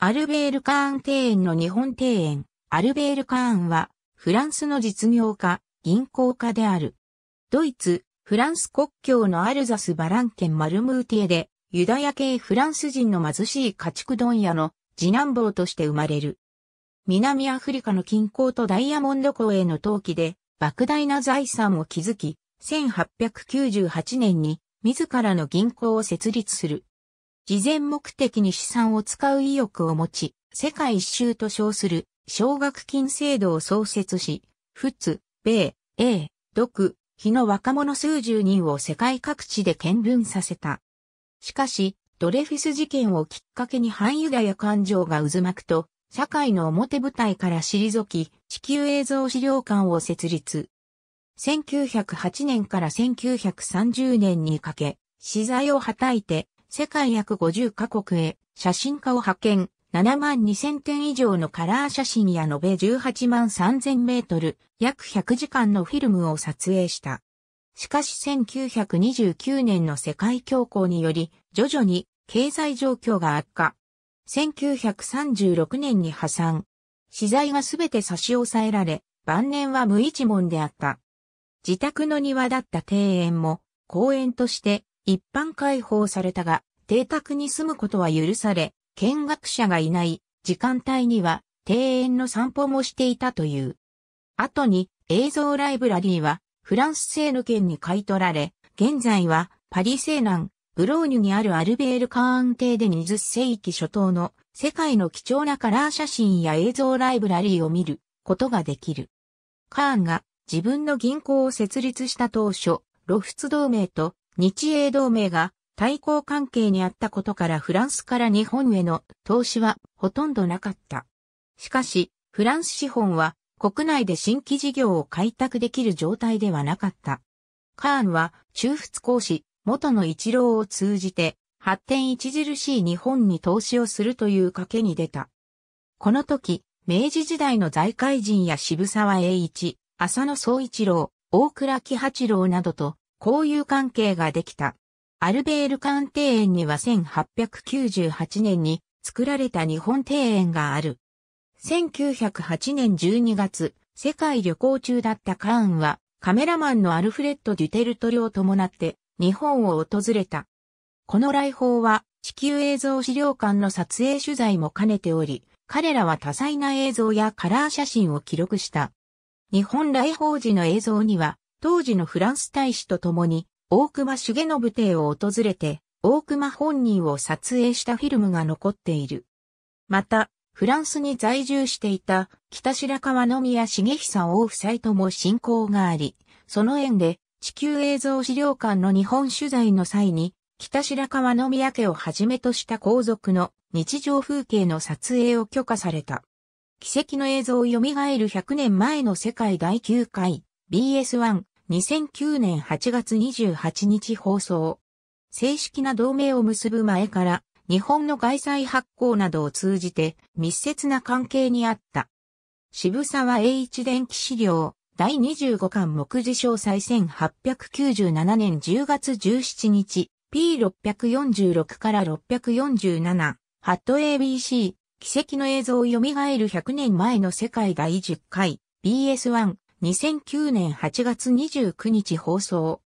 アルベール・カーン庭園の日本庭園、アルベール・カーンは、フランスの実業家、銀行家である。ドイツ、フランス国境のアルザス・バラン県マルムーティエで、ユダヤ系フランス人の貧しい家畜問屋の次男坊として生まれる。南アフリカの近郊とダイヤモンド港への陶器で、莫大な財産を築き、1898年に自らの銀行を設立する。事前目的に資産を使う意欲を持ち、世界一周と称する奨学金制度を創設し、仏、米、英、独、日の若者数十人を世界各地で見分させた。しかし、ドレフィス事件をきっかけに反ユダヤ感情が渦巻くと、社会の表舞台から退き、地球映像資料館を設立。1908年から1930年にかけ、資材をはたいて、世界約50カ国へ写真家を派遣、7万2000点以上のカラー写真や延べ18万3000メートル、約100時間のフィルムを撮影した。しかし1929年の世界恐慌により、徐々に経済状況が悪化。1936年に破産。資材がすべて差し押さえられ、晩年は無一文であった。自宅の庭だった庭園も公園として一般開放されたが、邸宅に住むことは許され、見学者がいない時間帯には庭園の散歩もしていたという。後に映像ライブラリーはフランス製の県に買い取られ、現在はパリ西南、ブローニュにあるアルベールカーン邸で20世紀初頭の世界の貴重なカラー写真や映像ライブラリーを見ることができる。カーンが自分の銀行を設立した当初、露出同盟と日英同盟が対抗関係にあったことからフランスから日本への投資はほとんどなかった。しかし、フランス資本は国内で新規事業を開拓できる状態ではなかった。カーンは中仏講師、元の一郎を通じて発展著しい日本に投資をするという賭けに出た。この時、明治時代の財界人や渋沢栄一、浅野総一郎、大倉喜八郎などと交友関係ができた。アルベール館庭園には1898年に作られた日本庭園がある。1908年12月、世界旅行中だったカーンは、カメラマンのアルフレッド・デュテルトリを伴って日本を訪れた。この来訪は地球映像資料館の撮影取材も兼ねており、彼らは多彩な映像やカラー写真を記録した。日本来訪時の映像には当時のフランス大使と共に、大熊重信邸を訪れて、大熊本人を撮影したフィルムが残っている。また、フランスに在住していた北白川宮重久王夫妻とも親交があり、その縁で地球映像資料館の日本取材の際に、北白川宮家をはじめとした皇族の日常風景の撮影を許可された。奇跡の映像を蘇る100年前の世界第9回 BS1 2009年8月28日放送。正式な同盟を結ぶ前から、日本の外債発行などを通じて密接な関係にあった。渋沢栄一電気資料第25巻目次詳細1897年10月17日 P646 から647ハット ABC 奇跡の映像を蘇る100年前の世界第10回 BS1 2009年8月29日放送。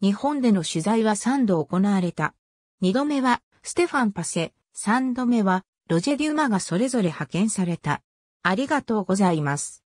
日本での取材は3度行われた。2度目はステファン・パセ、3度目はロジェ・デュマがそれぞれ派遣された。ありがとうございます。